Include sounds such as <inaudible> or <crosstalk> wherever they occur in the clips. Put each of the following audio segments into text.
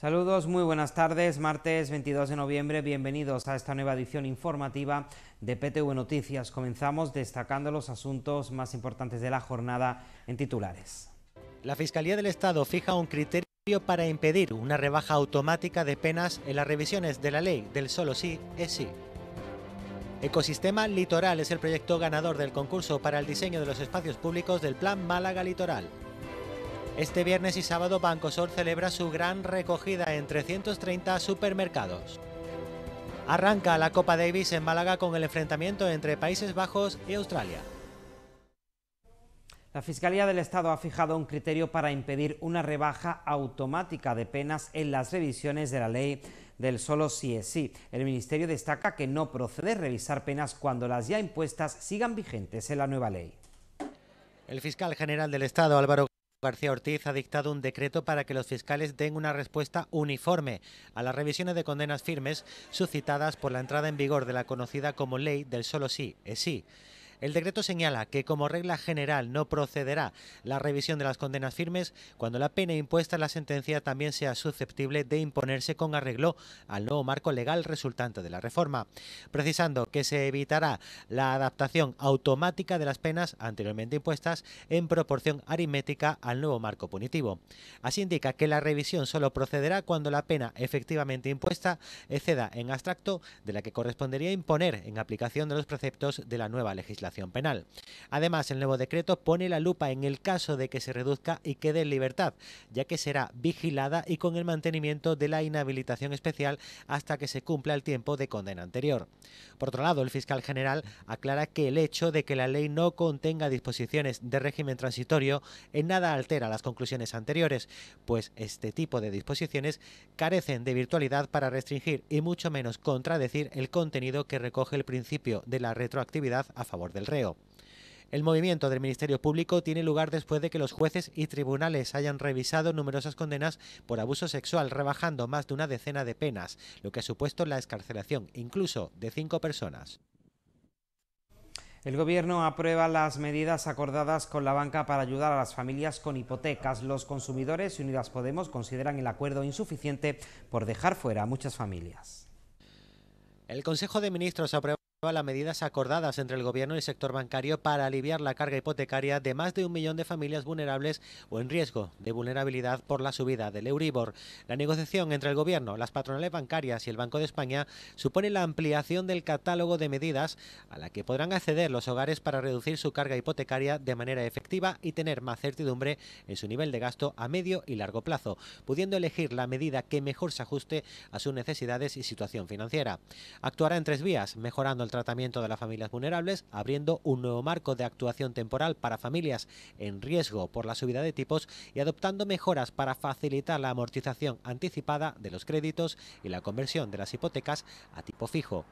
Saludos, muy buenas tardes. Martes 22 de noviembre, bienvenidos a esta nueva edición informativa de PTV Noticias. Comenzamos destacando los asuntos más importantes de la jornada en titulares. La Fiscalía del Estado fija un criterio para impedir una rebaja automática de penas en las revisiones de la ley del solo sí es sí. Ecosistema Litoral es el proyecto ganador del concurso para el diseño de los espacios públicos del Plan Málaga Litoral. Este viernes y sábado Bancosor celebra su gran recogida en 330 supermercados. Arranca la Copa Davis en Málaga con el enfrentamiento entre Países Bajos y Australia. La Fiscalía del Estado ha fijado un criterio para impedir una rebaja automática de penas en las revisiones de la ley del solo si es sí. El Ministerio destaca que no procede revisar penas cuando las ya impuestas sigan vigentes en la nueva ley. El fiscal general del Estado, Álvaro García Ortiz ha dictado un decreto para que los fiscales den una respuesta uniforme a las revisiones de condenas firmes suscitadas por la entrada en vigor de la conocida como ley del solo sí es sí. El decreto señala que como regla general no procederá la revisión de las condenas firmes cuando la pena impuesta en la sentencia también sea susceptible de imponerse con arreglo al nuevo marco legal resultante de la reforma, precisando que se evitará la adaptación automática de las penas anteriormente impuestas en proporción aritmética al nuevo marco punitivo. Así indica que la revisión solo procederá cuando la pena efectivamente impuesta exceda en abstracto de la que correspondería imponer en aplicación de los preceptos de la nueva legislación. Penal. Además, el nuevo decreto pone la lupa en el caso de que se reduzca y quede en libertad, ya que será vigilada y con el mantenimiento de la inhabilitación especial hasta que se cumpla el tiempo de condena anterior. Por otro lado, el fiscal general aclara que el hecho de que la ley no contenga disposiciones de régimen transitorio en nada altera las conclusiones anteriores, pues este tipo de disposiciones carecen de virtualidad para restringir y mucho menos contradecir el contenido que recoge el principio de la retroactividad a favor de el reo. El movimiento del Ministerio Público tiene lugar después de que los jueces y tribunales hayan revisado numerosas condenas por abuso sexual, rebajando más de una decena de penas, lo que ha supuesto la escarcelación incluso de cinco personas. El Gobierno aprueba las medidas acordadas con la banca para ayudar a las familias con hipotecas. Los consumidores y Unidas Podemos consideran el acuerdo insuficiente por dejar fuera a muchas familias. El Consejo de Ministros aprueba a las medidas acordadas entre el gobierno y el sector bancario para aliviar la carga hipotecaria de más de un millón de familias vulnerables o en riesgo de vulnerabilidad por la subida del Euribor. La negociación entre el gobierno, las patronales bancarias y el Banco de España supone la ampliación del catálogo de medidas a la que podrán acceder los hogares para reducir su carga hipotecaria de manera efectiva y tener más certidumbre en su nivel de gasto a medio y largo plazo, pudiendo elegir la medida que mejor se ajuste a sus necesidades y situación financiera. Actuará en tres vías, mejorando el tratamiento de las familias vulnerables, abriendo un nuevo marco de actuación temporal para familias en riesgo por la subida de tipos y adoptando mejoras para facilitar la amortización anticipada de los créditos y la conversión de las hipotecas a tipo fijo.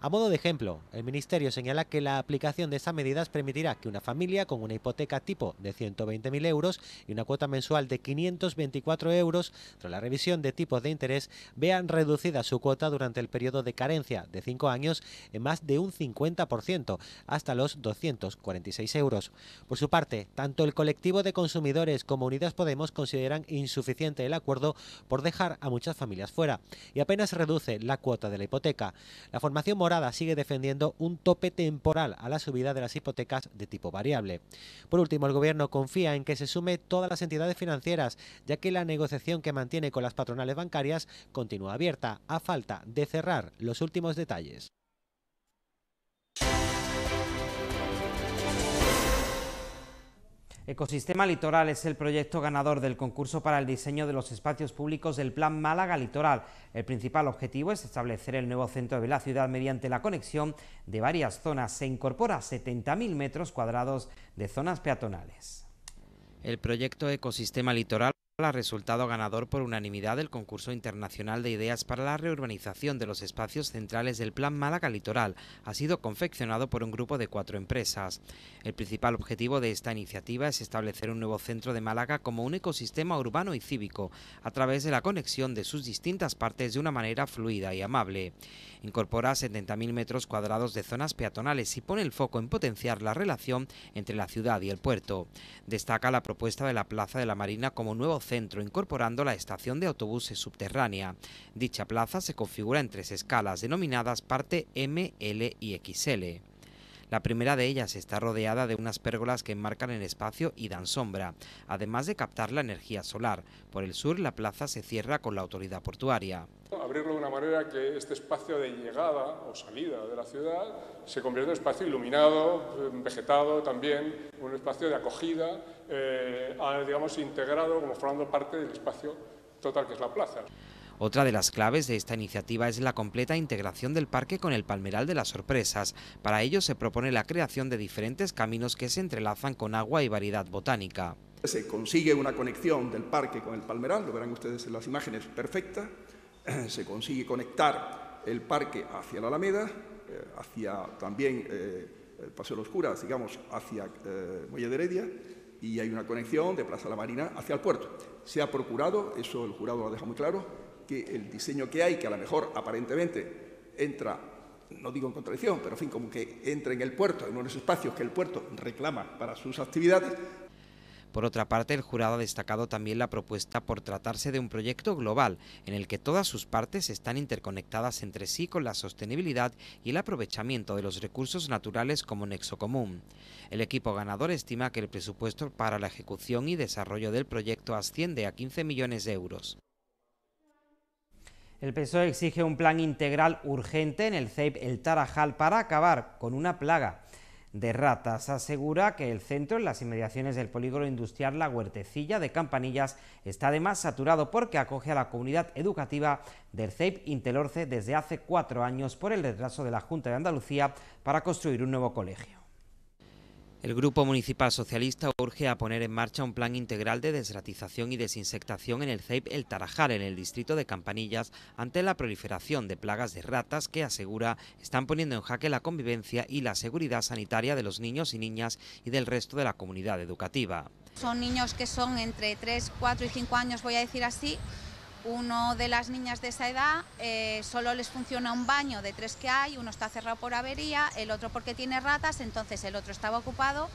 A modo de ejemplo, el Ministerio señala que la aplicación de estas medidas permitirá que una familia con una hipoteca tipo de 120.000 euros y una cuota mensual de 524 euros, tras la revisión de tipos de interés, vean reducida su cuota durante el periodo de carencia de cinco años en más de un 50%, hasta los 246 euros. Por su parte, tanto el colectivo de consumidores como Unidas Podemos consideran insuficiente el acuerdo por dejar a muchas familias fuera y apenas reduce la cuota de la hipoteca. La formación Morada sigue defendiendo un tope temporal a la subida de las hipotecas de tipo variable. Por último, el Gobierno confía en que se sume todas las entidades financieras, ya que la negociación que mantiene con las patronales bancarias continúa abierta, a falta de cerrar los últimos detalles. Ecosistema Litoral es el proyecto ganador del concurso para el diseño de los espacios públicos del Plan Málaga Litoral. El principal objetivo es establecer el nuevo centro de la ciudad mediante la conexión de varias zonas. Se incorpora 70.000 metros cuadrados de zonas peatonales. El proyecto Ecosistema Litoral ha resultado ganador por unanimidad del concurso internacional de ideas para la reurbanización de los espacios centrales del Plan Málaga Litoral. Ha sido confeccionado por un grupo de cuatro empresas. El principal objetivo de esta iniciativa es establecer un nuevo centro de Málaga como un ecosistema urbano y cívico, a través de la conexión de sus distintas partes de una manera fluida y amable. Incorpora 70.000 metros cuadrados de zonas peatonales y pone el foco en potenciar la relación entre la ciudad y el puerto. Destaca la propuesta de la Plaza de la Marina como nuevo centro, incorporando la estación de autobuses subterránea. Dicha plaza se configura en tres escalas, denominadas parte M, L y XL. La primera de ellas está rodeada de unas pérgolas que enmarcan el espacio y dan sombra, además de captar la energía solar. Por el sur, la plaza se cierra con la autoridad portuaria. Abrirlo de una manera que este espacio de llegada o salida de la ciudad se convierta en un espacio iluminado, em, vegetado también, un espacio de acogida, eh, digamos, integrado como formando parte del espacio total que es la plaza. Otra de las claves de esta iniciativa es la completa integración del parque con el Palmeral de las Sorpresas. Para ello se propone la creación de diferentes caminos que se entrelazan con agua y variedad botánica. Se consigue una conexión del parque con el Palmeral, lo verán ustedes en las imágenes perfecta... <clears throat> Se consigue conectar el parque hacia la Alameda, eh, hacia también eh, el Paseo de los Curas, digamos, hacia eh, Muelle de Heredia, y hay una conexión de Plaza La Marina hacia el puerto. Se ha procurado, eso el jurado lo ha dejado muy claro, que el diseño que hay, que a lo mejor aparentemente entra, no digo en contradicción, pero en fin, como que entra en el puerto, en uno de los espacios que el puerto reclama para sus actividades, por otra parte, el jurado ha destacado también la propuesta por tratarse de un proyecto global, en el que todas sus partes están interconectadas entre sí con la sostenibilidad y el aprovechamiento de los recursos naturales como nexo común. El equipo ganador estima que el presupuesto para la ejecución y desarrollo del proyecto asciende a 15 millones de euros. El PSOE exige un plan integral urgente en el CEIP El Tarajal para acabar con una plaga de ratas. Asegura que el centro, en las inmediaciones del polígono industrial La Huertecilla de Campanillas, está además saturado porque acoge a la comunidad educativa del CEIP Intelorce desde hace cuatro años por el retraso de la Junta de Andalucía para construir un nuevo colegio. El Grupo Municipal Socialista urge a poner en marcha un plan integral de desratización y desinsectación en el CEIP El Tarajar, en el distrito de Campanillas, ante la proliferación de plagas de ratas que, asegura, están poniendo en jaque la convivencia y la seguridad sanitaria de los niños y niñas y del resto de la comunidad educativa. Son niños que son entre 3, 4 y 5 años, voy a decir así, uno de las niñas de esa edad eh, solo les funciona un baño de tres que hay, uno está cerrado por avería, el otro porque tiene ratas, entonces el otro estaba ocupado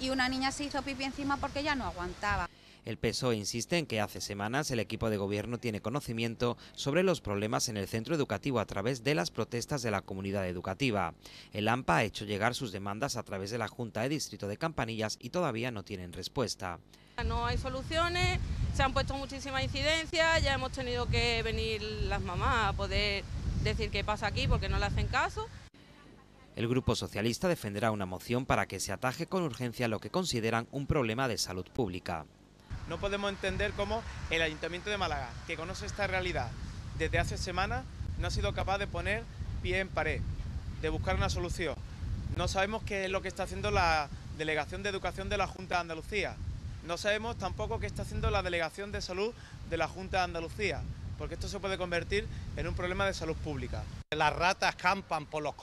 y una niña se hizo pipi encima porque ya no aguantaba. El PSOE insiste en que hace semanas el equipo de gobierno tiene conocimiento sobre los problemas en el centro educativo a través de las protestas de la comunidad educativa. El AMPA ha hecho llegar sus demandas a través de la Junta de Distrito de Campanillas y todavía no tienen respuesta. No hay soluciones, se han puesto muchísima incidencia, ya hemos tenido que venir las mamás a poder decir qué pasa aquí porque no le hacen caso. El Grupo Socialista defenderá una moción para que se ataje con urgencia lo que consideran un problema de salud pública. No podemos entender cómo el Ayuntamiento de Málaga, que conoce esta realidad desde hace semanas, no ha sido capaz de poner pie en pared, de buscar una solución. No sabemos qué es lo que está haciendo la Delegación de Educación de la Junta de Andalucía. No sabemos tampoco qué está haciendo la Delegación de Salud de la Junta de Andalucía, porque esto se puede convertir en un problema de salud pública. Las ratas campan por, los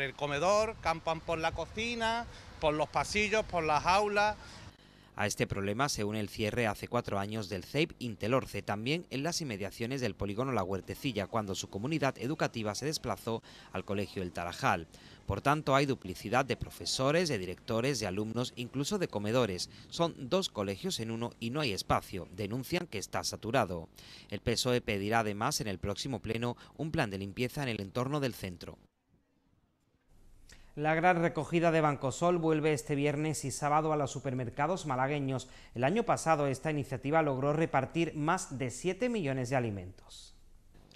el comedor, campan por la cocina, por los pasillos, por las aulas. A este problema se une el cierre hace cuatro años del CEIP Intelorce, también en las inmediaciones del polígono La Huertecilla, cuando su comunidad educativa se desplazó al colegio El Tarajal. Por tanto, hay duplicidad de profesores, de directores, de alumnos, incluso de comedores. Son dos colegios en uno y no hay espacio. Denuncian que está saturado. El PSOE pedirá además en el próximo pleno un plan de limpieza en el entorno del centro. La gran recogida de Bancosol vuelve este viernes y sábado a los supermercados malagueños. El año pasado esta iniciativa logró repartir más de 7 millones de alimentos.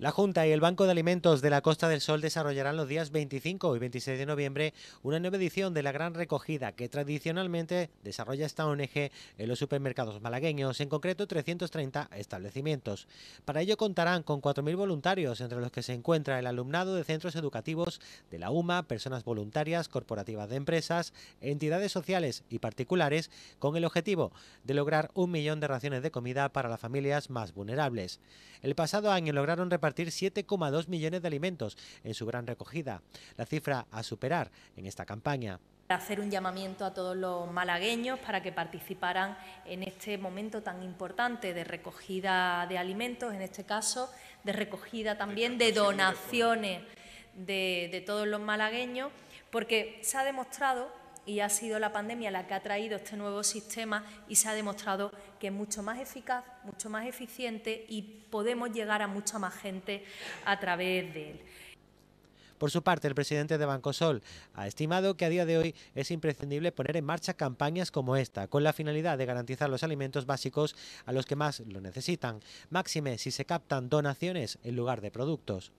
La Junta y el Banco de Alimentos de la Costa del Sol desarrollarán los días 25 y 26 de noviembre una nueva edición de la gran recogida que tradicionalmente desarrolla esta ONG en los supermercados malagueños, en concreto 330 establecimientos. Para ello contarán con 4.000 voluntarios, entre los que se encuentra el alumnado de centros educativos de la UMA, personas voluntarias, corporativas de empresas, entidades sociales y particulares, con el objetivo de lograr un millón de raciones de comida para las familias más vulnerables. El pasado año lograron repartir repartir 7,2 millones de alimentos en su gran recogida, la cifra a superar en esta campaña hacer un llamamiento a todos los malagueños para que participaran en este momento tan importante de recogida de alimentos, en este caso de recogida también de donaciones de, de todos los malagueños, porque se ha demostrado y ha sido la pandemia la que ha traído este nuevo sistema y se ha demostrado que es mucho más eficaz, mucho más eficiente y podemos llegar a mucha más gente a través de él. Por su parte, el presidente de Bancosol ha estimado que a día de hoy es imprescindible poner en marcha campañas como esta, con la finalidad de garantizar los alimentos básicos a los que más lo necesitan, máxime si se captan donaciones en lugar de productos.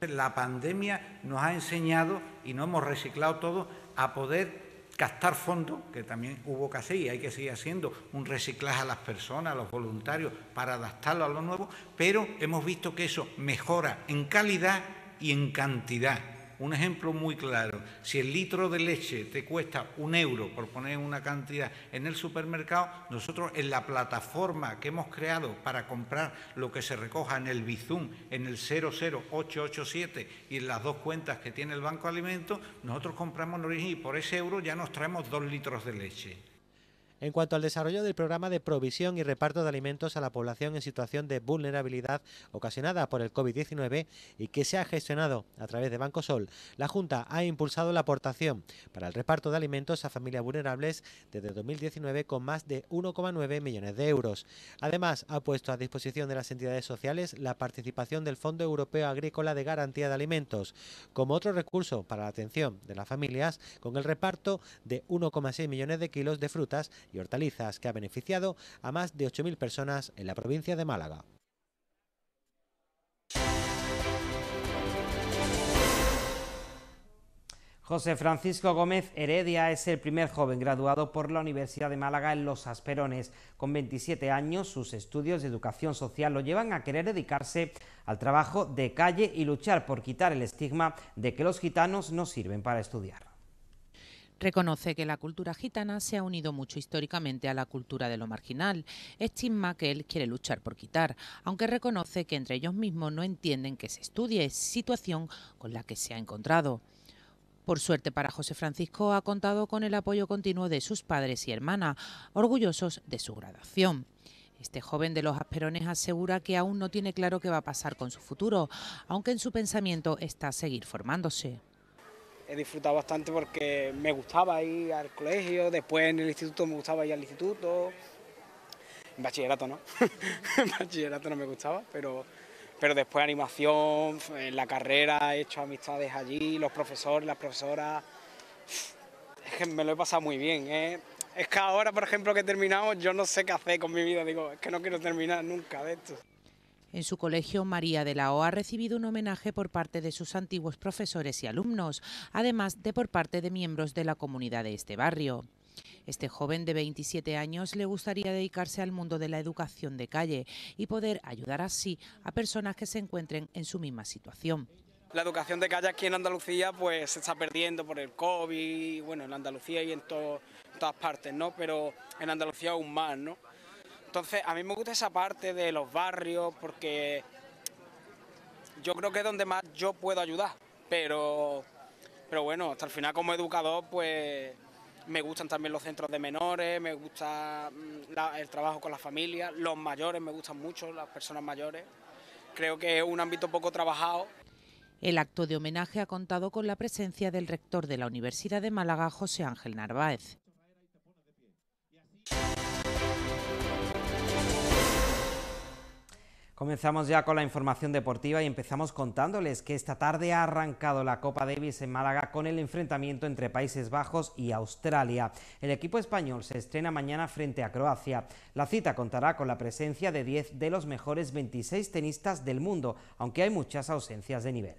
La pandemia nos ha enseñado, y no hemos reciclado todo, a poder captar fondos, que también hubo que hacer y hay que seguir haciendo un reciclaje a las personas, a los voluntarios, para adaptarlo a lo nuevo, pero hemos visto que eso mejora en calidad y en cantidad un ejemplo muy claro, si el litro de leche te cuesta un euro, por poner una cantidad, en el supermercado, nosotros en la plataforma que hemos creado para comprar lo que se recoja en el Bizum, en el 00887 y en las dos cuentas que tiene el Banco de Alimentos, nosotros compramos en origen y por ese euro ya nos traemos dos litros de leche. En cuanto al desarrollo del programa de provisión y reparto de alimentos a la población en situación de vulnerabilidad ocasionada por el COVID-19 y que se ha gestionado a través de Banco Sol, la Junta ha impulsado la aportación para el reparto de alimentos a familias vulnerables desde 2019 con más de 1,9 millones de euros. Además, ha puesto a disposición de las entidades sociales la participación del Fondo Europeo Agrícola de Garantía de Alimentos como otro recurso para la atención de las familias con el reparto de 1,6 millones de kilos de frutas y hortalizas que ha beneficiado a más de 8.000 personas en la provincia de Málaga. José Francisco Gómez Heredia es el primer joven graduado por la Universidad de Málaga en Los Asperones. Con 27 años, sus estudios de educación social lo llevan a querer dedicarse al trabajo de calle y luchar por quitar el estigma de que los gitanos no sirven para estudiar. Reconoce que la cultura gitana se ha unido mucho históricamente a la cultura de lo marginal, estigma que él quiere luchar por quitar, aunque reconoce que entre ellos mismos no entienden que se estudie, situación con la que se ha encontrado. Por suerte para José Francisco ha contado con el apoyo continuo de sus padres y hermana, orgullosos de su graduación. Este joven de los Asperones asegura que aún no tiene claro qué va a pasar con su futuro, aunque en su pensamiento está seguir formándose he disfrutado bastante porque me gustaba ir al colegio, después en el instituto me gustaba ir al instituto, en bachillerato no, <laughs> en bachillerato no me gustaba, pero, pero después animación, en eh, la carrera he hecho amistades allí, los profesores, las profesoras, es que me lo he pasado muy bien. ¿eh? Es que ahora, por ejemplo, que terminamos, yo no sé qué hacer con mi vida, digo, es que no quiero terminar nunca de esto en su colegio María de la O ha recibido un homenaje por parte de sus antiguos profesores y alumnos, además de por parte de miembros de la comunidad de este barrio. Este joven de 27 años le gustaría dedicarse al mundo de la educación de calle y poder ayudar así a personas que se encuentren en su misma situación. La educación de calle aquí en Andalucía pues se está perdiendo por el COVID, bueno, en Andalucía y en, todas partes, ¿no? Pero en Andalucía aún más, ¿no? Entonces, a mí me gusta esa parte de los barrios porque yo creo que es donde más yo puedo ayudar. Pero, pero bueno, hasta el final como educador, pues me gustan también los centros de menores, me gusta mm, el trabajo con las familias, los mayores me gustan mucho, las personas mayores. Creo que es un ámbito poco trabajado. El acto de homenaje ha contado con la presencia del rector de la Universidad de Málaga, José Ángel Narváez. Comenzamos ya con la información deportiva y empezamos contándoles que esta tarde ha arrancado la Copa Davis en Málaga con el enfrentamiento entre Países Bajos y Australia. El equipo español se estrena mañana frente a Croacia. La cita contará con la presencia de 10 de los mejores 26 tenistas del mundo, aunque hay muchas ausencias de nivel.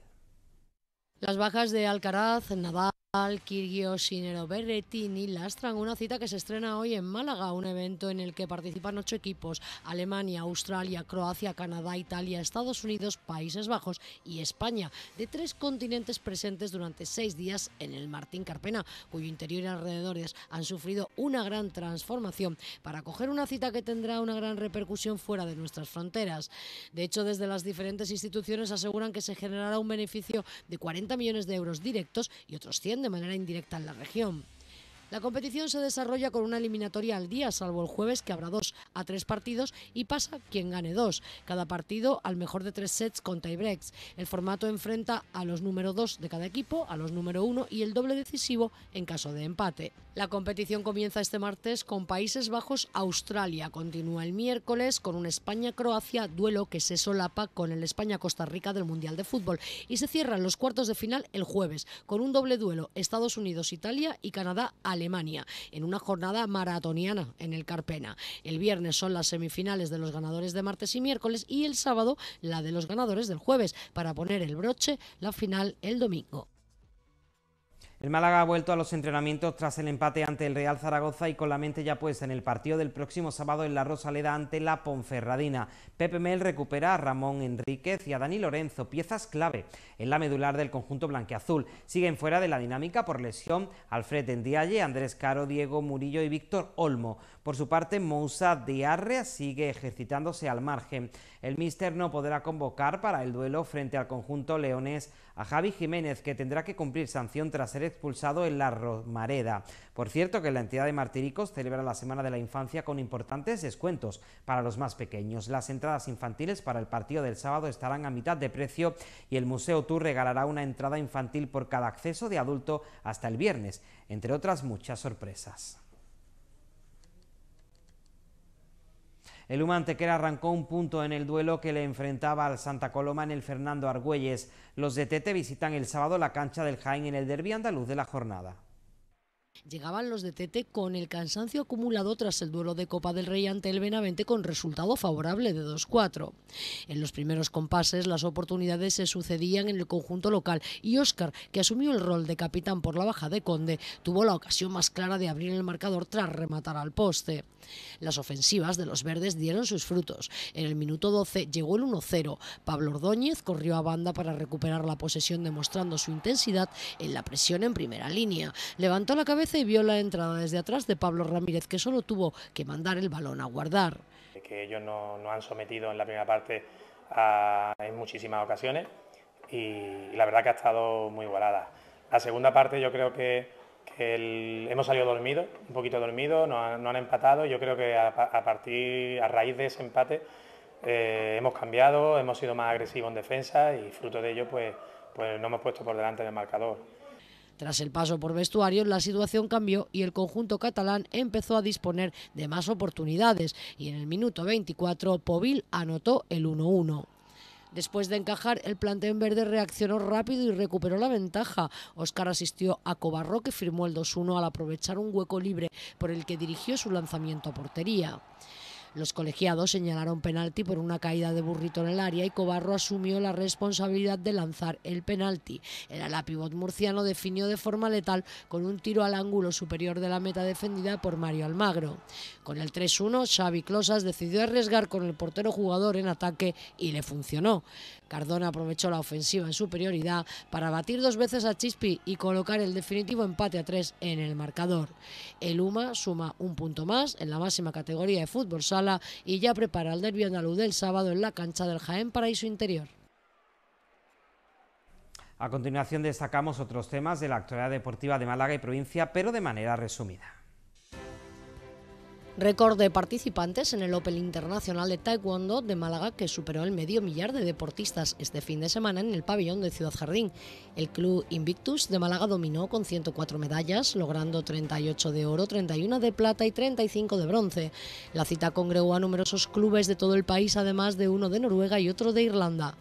Las bajas de Alcaraz, Nadal, al sinero Sinero Berretini lastran una cita que se estrena hoy en Málaga, un evento en el que participan ocho equipos: Alemania, Australia, Croacia, Canadá, Italia, Estados Unidos, Países Bajos y España, de tres continentes presentes durante seis días en el Martín Carpena, cuyo interior y alrededores han sufrido una gran transformación para acoger una cita que tendrá una gran repercusión fuera de nuestras fronteras. De hecho, desde las diferentes instituciones aseguran que se generará un beneficio de 40 millones de euros directos y otros 100 de manera indirecta en la región. La competición se desarrolla con una eliminatoria al día, salvo el jueves que habrá dos a tres partidos y pasa quien gane dos. Cada partido al mejor de tres sets con tiebreaks. El formato enfrenta a los número dos de cada equipo, a los número uno y el doble decisivo en caso de empate. La competición comienza este martes con Países Bajos-Australia. Continúa el miércoles con un España-Croacia, duelo que se solapa con el España-Costa Rica del Mundial de Fútbol. Y se cierran los cuartos de final el jueves con un doble duelo Estados Unidos-Italia y Canadá-Alemania. Alemania, en una jornada maratoniana en el Carpena. El viernes son las semifinales de los ganadores de martes y miércoles y el sábado la de los ganadores del jueves, para poner el broche la final el domingo. El Málaga ha vuelto a los entrenamientos tras el empate ante el Real Zaragoza y con la mente ya puesta en el partido del próximo sábado en la Rosaleda ante la Ponferradina. Pepe Mel recupera a Ramón Enríquez y a Dani Lorenzo, piezas clave en la medular del conjunto blanqueazul. Siguen fuera de la dinámica por lesión Alfred Endialle, Andrés Caro, Diego Murillo y Víctor Olmo. Por su parte, Moussa Diarrea sigue ejercitándose al margen. El míster no podrá convocar para el duelo frente al conjunto leones a Javi Jiménez, que tendrá que cumplir sanción tras ser expulsado en la Romareda. Por cierto, que la entidad de Martiricos celebra la Semana de la Infancia con importantes descuentos para los más pequeños. Las entradas infantiles para el partido del sábado estarán a mitad de precio y el Museo Tour regalará una entrada infantil por cada acceso de adulto hasta el viernes, entre otras muchas sorpresas. El Humantequera arrancó un punto en el duelo que le enfrentaba al Santa Coloma en el Fernando Argüelles. Los de Tete visitan el sábado la cancha del Jaén en el derbi andaluz de la jornada. Llegaban los de Tete con el cansancio acumulado tras el duelo de Copa del Rey ante el Benavente con resultado favorable de 2-4. En los primeros compases las oportunidades se sucedían en el conjunto local y Óscar, que asumió el rol de capitán por la baja de Conde, tuvo la ocasión más clara de abrir el marcador tras rematar al poste. Las ofensivas de los verdes dieron sus frutos. En el minuto 12 llegó el 1-0. Pablo Ordóñez corrió a banda para recuperar la posesión demostrando su intensidad en la presión en primera línea. Levantó la cabeza se vio la entrada desde atrás de Pablo Ramírez, que solo tuvo que mandar el balón a guardar. Que ellos no han sometido en la primera parte en muchísimas ocasiones y, la verdad que ha estado muy igualada. La segunda parte yo creo que, hemos salido dormidos, un poquito dormidos, no han empatado. Yo creo que a, partir, a raíz de ese empate, eh, hemos cambiado, hemos sido más agresivos en defensa y fruto de ello pues, pues no hemos puesto por delante el marcador. Tras el paso por vestuario, la situación cambió y el conjunto catalán empezó a disponer de más oportunidades y en el minuto 24 Povil anotó el 1-1. Después de encajar, el en verde reaccionó rápido y recuperó la ventaja. Oscar asistió a Cobarro, que firmó el 2-1 al aprovechar un hueco libre por el que dirigió su lanzamiento a portería. Los colegiados señalaron penalti por una caída de burrito en el área y Cobarro asumió la responsabilidad de lanzar el penalti. El ala murciano definió de forma letal con un tiro al ángulo superior de la meta defendida por Mario Almagro. Con el 3-1, Xavi Closas decidió arriesgar con el portero jugador en ataque y le funcionó. Cardona aprovechó la ofensiva en superioridad para batir dos veces a Chispi y colocar el definitivo empate a tres en el marcador. El UMA suma un punto más en la máxima categoría de fútbol sala y ya prepara el derbi andaluz del sábado en la cancha del Jaén Paraíso Interior. A continuación destacamos otros temas de la actualidad deportiva de Málaga y provincia, pero de manera resumida. Récord de participantes en el Open Internacional de Taekwondo de Málaga que superó el medio millar de deportistas este fin de semana en el pabellón de Ciudad Jardín. El club Invictus de Málaga dominó con 104 medallas, logrando 38 de oro, 31 de plata y 35 de bronce. La cita congregó a numerosos clubes de todo el país, además de uno de Noruega y otro de Irlanda.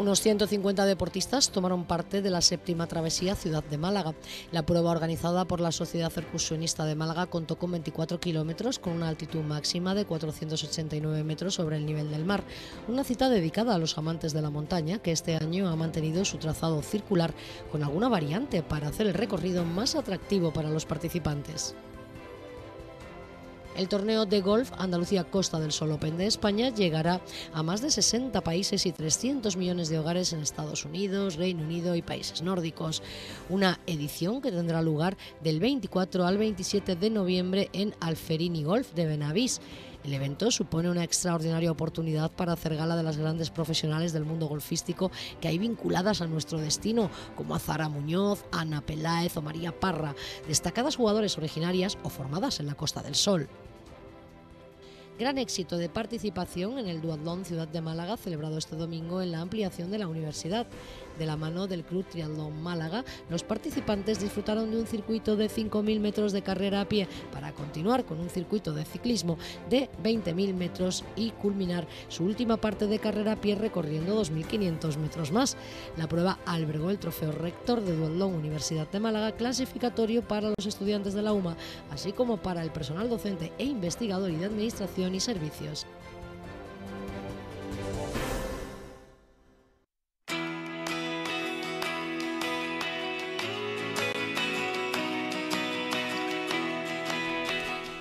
Unos 150 deportistas tomaron parte de la séptima travesía Ciudad de Málaga. La prueba organizada por la Sociedad Percusionista de Málaga contó con 24 kilómetros con una altitud máxima de 489 metros sobre el nivel del mar. Una cita dedicada a los amantes de la montaña que este año ha mantenido su trazado circular con alguna variante para hacer el recorrido más atractivo para los participantes. El torneo de golf Andalucía Costa del Sol Open de España llegará a más de 60 países y 300 millones de hogares en Estados Unidos, Reino Unido y países nórdicos. Una edición que tendrá lugar del 24 al 27 de noviembre en Alferini Golf de Benavís. El evento supone una extraordinaria oportunidad para hacer gala de las grandes profesionales del mundo golfístico que hay vinculadas a nuestro destino, como Azara Muñoz, Ana Peláez o María Parra, destacadas jugadoras originarias o formadas en la Costa del Sol. Gran éxito de participación en el Duatlón Ciudad de Málaga celebrado este domingo en la ampliación de la universidad. De la mano del Club Triatlón Málaga, los participantes disfrutaron de un circuito de 5.000 metros de carrera a pie para continuar con un circuito de ciclismo de 20.000 metros y culminar su última parte de carrera a pie recorriendo 2.500 metros más. La prueba albergó el trofeo rector de Duatlón Universidad de Málaga clasificatorio para los estudiantes de la UMA, así como para el personal docente e investigador y de administración y servicios.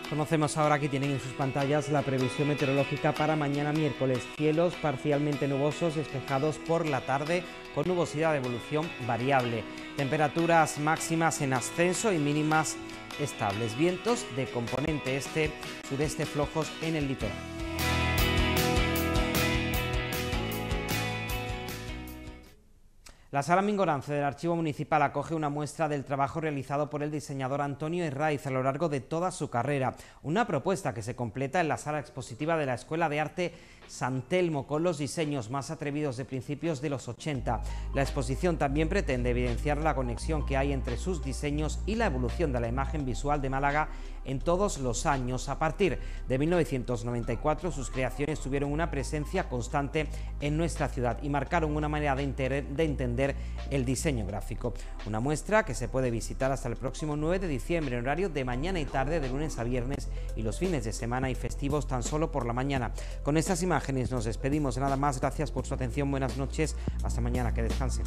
Conocemos ahora que tienen en sus pantallas la previsión meteorológica para mañana miércoles. Cielos parcialmente nubosos despejados por la tarde con nubosidad de evolución variable. Temperaturas máximas en ascenso y mínimas estables. Vientos de componente este, sudeste flojos en el litoral. La Sala Mingorance del Archivo Municipal acoge una muestra del trabajo realizado por el diseñador Antonio Herraiz a lo largo de toda su carrera, una propuesta que se completa en la sala expositiva de la Escuela de Arte San Telmo con los diseños más atrevidos de principios de los 80. La exposición también pretende evidenciar la conexión que hay entre sus diseños y la evolución de la imagen visual de Málaga en todos los años. A partir de 1994 sus creaciones tuvieron una presencia constante en nuestra ciudad y marcaron una manera de, entender el diseño gráfico. Una muestra que se puede visitar hasta el próximo 9 de diciembre en horario de mañana y tarde de lunes a viernes y los fines de semana y festivos tan solo por la mañana. Con estas imágenes nos despedimos. Nada más, gracias por su atención. Buenas noches. Hasta mañana. Que descansen.